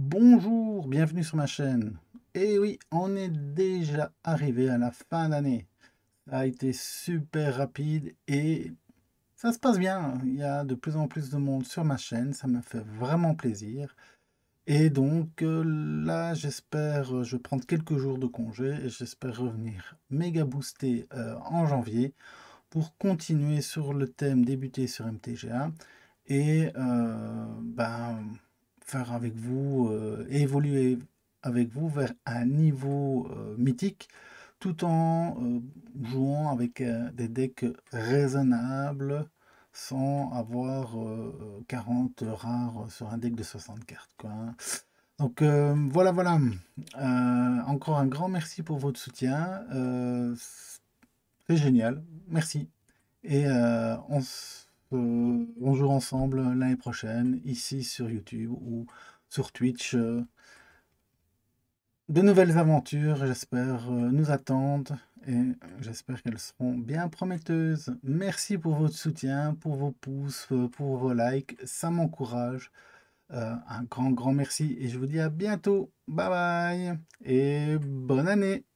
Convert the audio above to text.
Bonjour, bienvenue sur ma chaîne. Et eh oui, on est déjà arrivé à la fin d'année. Ça a été super rapide et ça se passe bien. Il y a de plus en plus de monde sur ma chaîne, ça me fait vraiment plaisir. Et donc euh, là, j'espère, euh, je vais prendre quelques jours de congé et j'espère revenir méga boosté euh, en janvier pour continuer sur le thème débuté sur MTGA. Et ben faire avec vous, euh, évoluer avec vous vers un niveau euh, mythique tout en euh, jouant avec des decks raisonnables sans avoir 40 rares sur un deck de 60 cartes. Quoi. Donc voilà, voilà. encore un grand merci pour votre soutien. c'est génial. Merci. Et on se Bonjour ensemble l'année prochaine, ici sur YouTube ou sur Twitch. Euh, de nouvelles aventures, j'espère, euh, nous attendent et j'espère qu'elles seront bien prometteuses. Merci pour votre soutien, pour vos pouces, euh, pour vos likes, ça m'encourage. un grand, grand merci et je vous dis à bientôt. Bye bye et bonne année.